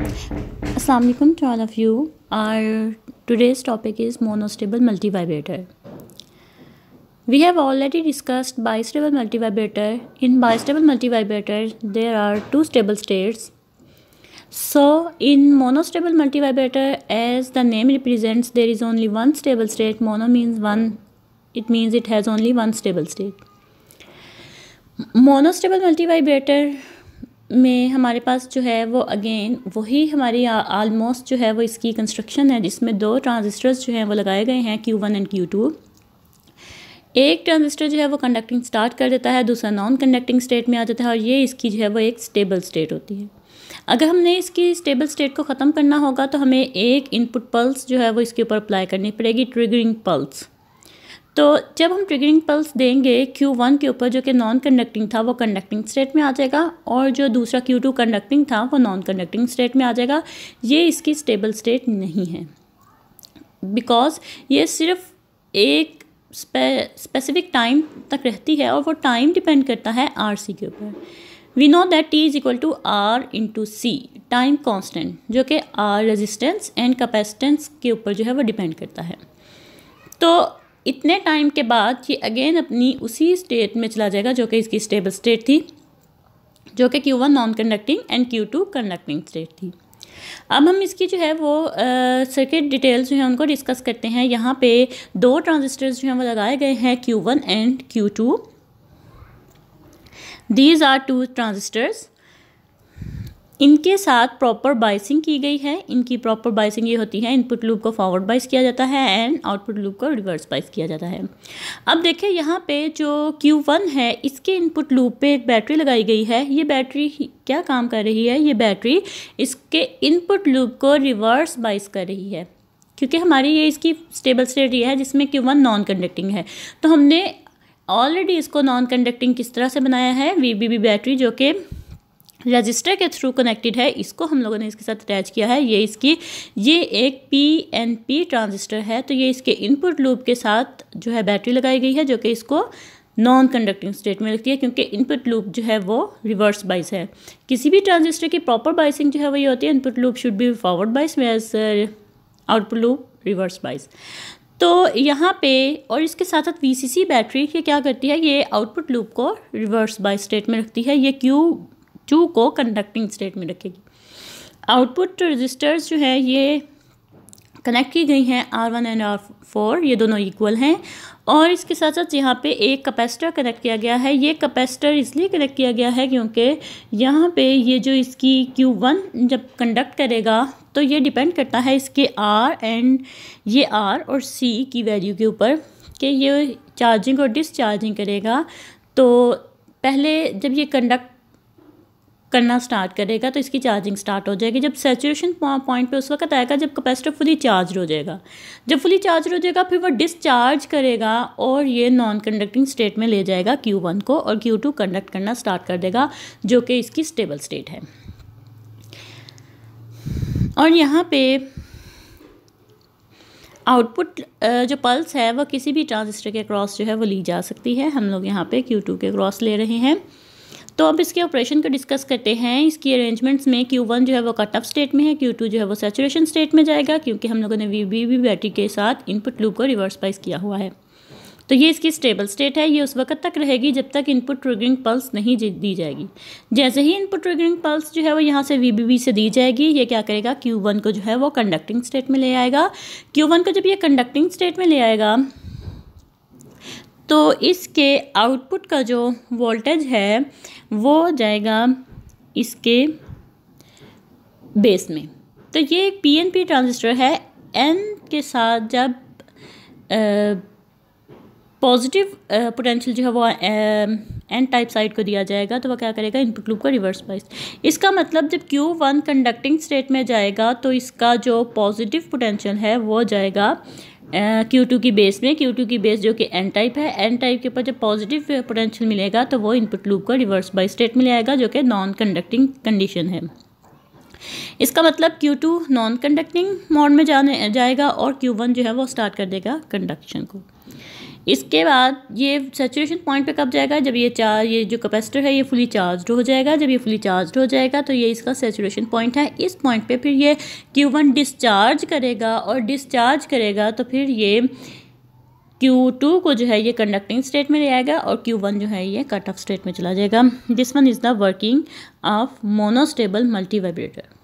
Aslam to all of you our today's topic is monostable multivibrator we have already discussed bistable multivibrator in bistable multivibrator there are two stable states so in monostable multivibrator as the name represents there is only one stable state mono means one it means it has only one stable state monostable multivibrator में हमारे पास जो है वो again वही हमारी almost जो है वो इसकी कंस्ट्रक्शन है जिसमें दो ट्रांजिस्टर्स जो हैं वो लगाए गए हैं Q one and Q two एक ट्रांजिस्टर जो है वो कंडक्टिंग स्टार्ट कर देता है दूसरा नॉन कंडक्टिंग स्टेट में आ जाता है और ये इसकी जो है वो एक स्टेबल स्टेट होती है अगर हमने इसकी स्टेबल स्टेट को ख़त्म करना होगा तो हमें एक इनपुट पल्स जो है वो इसके ऊपर अप्लाई करनी पड़ेगी ट्रिगरिंग पल्स तो जब हम ट्रिगरिंग पल्स देंगे क्यू वन के ऊपर जो कि नॉन कंडक्टिंग था वो कंडक्टिंग स्टेट में आ जाएगा और जो दूसरा क्यू टू कंडक्टिंग था वो नॉन कंडक्टिंग स्टेट में आ जाएगा ये इसकी स्टेबल स्टेट नहीं है बिकॉज़ ये सिर्फ एक स्पेसिफिक टाइम तक रहती है और वो टाइम डिपेंड करता है आर सी के ऊपर we know that T is equal to R into C time constant जो कि आर रेजिस्टेंस एंड कैपेसिटेंस के ऊपर जो है वो डिपेंड करता है तो इतने टाइम के बाद ये अगेन अपनी उसी स्टेट में चला जाएगा जो कि इसकी स्टेबल स्टेट थी जो कि Q1 non conducting and Q2 conducting state थी अब हम इसकी जो है वो सर्किट डिटेल्स जो है उनको डिस्कस करते हैं यहाँ पे दो ट्रांजिस्टर्स जो हैं वो लगाए गए हैं Q1 and Q2 these are two transistors इनके साथ प्रॉपर बाइसिंग की गई है इनकी प्रॉपर बाइसिंग ये होती है इनपुट लूप को फॉरवर्ड बाइस किया जाता है एंड आउटपुट लूप को रिवर्स बाइस किया जाता है अब देखिए यहाँ पे जो Q1 है इसके इनपुट लूप पे एक बैटरी लगाई गई है ये बैटरी क्या काम कर रही है ये बैटरी इसके इनपुट लूप को रिवर्स बाइस कर रही है क्योंकि हमारी ये इसकी स्टेबल स्टेट ये है जिसमें वन नॉन कंडक्टिंग है तो हमने ऑलरेडी इसको नॉन कंडक्टिंग किस तरह से बनाया है वी बैटरी जो कि रजिस्टर के थ्रू कनेक्टेड है इसको हम लोगों ने इसके साथ अटैच किया है ये इसकी ये एक पी एन पी ट्रांजिस्टर है तो ये इसके इनपुट लूप के साथ जो है बैटरी लगाई गई है जो कि इसको नॉन कंडक्टिंग स्टेट में रखती है क्योंकि इनपुट लूप जो है वो रिवर्स बाइस है किसी भी ट्रांजिस्टर की प्रॉपर बाइसिंग जो है वही होती है input loop should be forward bias whereas output loop reverse bias तो यहाँ पे और इसके साथ साथ सी बैटरी ये क्या करती है ये आउटपुट लूप को रिवर्स बाइस स्टेट में रखती है ये क्यू टू को कंडक्टिंग स्टेट में रखेगी आउटपुट रजिस्टर्स जो है ये कनेक्ट की गई हैं R one and R four ये दोनों इक्वल हैं और इसके साथ साथ यहाँ पे एक कैपेसिटर कनेक्ट किया गया है ये कैपेसिटर इसलिए कनेक्ट किया गया है क्योंकि यहाँ पे ये जो इसकी Q1 वन जब कंडक्ट करेगा तो ये डिपेंड करता है इसके आर एंड ये आर और सी की वैल्यू के ऊपर कि ये चार्जिंग और डिस्चार्जिंग करेगा तो पहले जब ये कंडक्ट करना स्टार्ट करेगा तो इसकी चार्जिंग स्टार्ट हो जाएगी जब सेचुरेशन पॉइंट पे उस वक्त आएगा जब कैपेसिटर फुली चार्ज हो जाएगा जब फुली चार्ज हो जाएगा फिर वो डिस्चार्ज करेगा और ये नॉन कंडक्टिंग स्टेट में ले जाएगा क्यू वन को और क्यू टू कंडक्ट करना स्टार्ट कर देगा जो कि इसकी स्टेबल स्टेट है और यहाँ पे आउटपुट जो पल्स है वह किसी भी ट्रांजिस्टर के क्रॉस जो है वो ली जा सकती है हम लोग यहाँ पे Q2 के क्रॉस ले रहे हैं तो अब इसके ऑपरेशन को डिस्कस करते हैं इसकी अरेंजमेंट्स में क्यू वन जो है वो कट ऑफ स्टेट में है क्यू टू जो है वो सेचुरेशन स्टेट में जाएगा क्योंकि हम लोगों ने वी बी वी बैटरी के साथ इनपुट लूप को रिवर्स पाइज किया हुआ है तो ये इसकी स्टेबल स्टेट है ये उस वक्त तक रहेगी जब तक इनपुट ट्रिगरिंग पल्स नहीं दी जाएगी जैसे ही इनपुट ट्रिगरिंग पल्स जो है वो यहाँ से वी से दी जाएगी ये क्या करेगा क्यू वन को जो है वो कंडक्टिंग स्टेट में ले आएगा क्यू वन को जब ये कंडक्टिंग स्टेट में ले आएगा तो इसके आउटपुट का जो वोल्टेज है वो जाएगा इसके बेस में तो ये एक पीएनपी ट्रांजिस्टर है एन के साथ जब पॉजिटिव पोटेंशियल जो है वो एन टाइप साइड को दिया जाएगा तो वह क्या करेगा इनपुट लूप को रिवर्स बाइस इसका मतलब जब क्यू वन कंडक्टिंग स्टेट में जाएगा तो इसका जो पॉजिटिव पोटेंशियल है वो जाएगा क्यू टू की बेस में क्यू टू की बेस जो कि एन टाइप है एन टाइप के ऊपर जब पॉजिटिव पोटेंशियल मिलेगा तो वो इनपुट लूप का रिवर्स बाई स्टेट में आएगा जो कि नॉन कंडक्टिंग कंडीशन है इसका मतलब Q2 नॉन कंडक्टिंग मोड में जाने जाएगा और Q1 जो है वो स्टार्ट कर देगा कंडक्शन को इसके बाद ये सेचुरेशन पॉइंट पे कब जाएगा जब ये चार्ज ये जो कैपेसिटर है ये फुली चार्ज हो जाएगा जब ये फुली चार्ज हो जाएगा तो ये इसका सेचुरेशन पॉइंट है इस पॉइंट पे फिर ये Q1 डिस्चार्ज करेगा और डिस्चार्ज करेगा तो फिर ये Q2 को जो है ये कंडक्टिंग स्टेट में ले आएगा और Q1 जो है ये कट ऑफ स्टेट में चला जाएगा this one is the working of monostable multi vibrator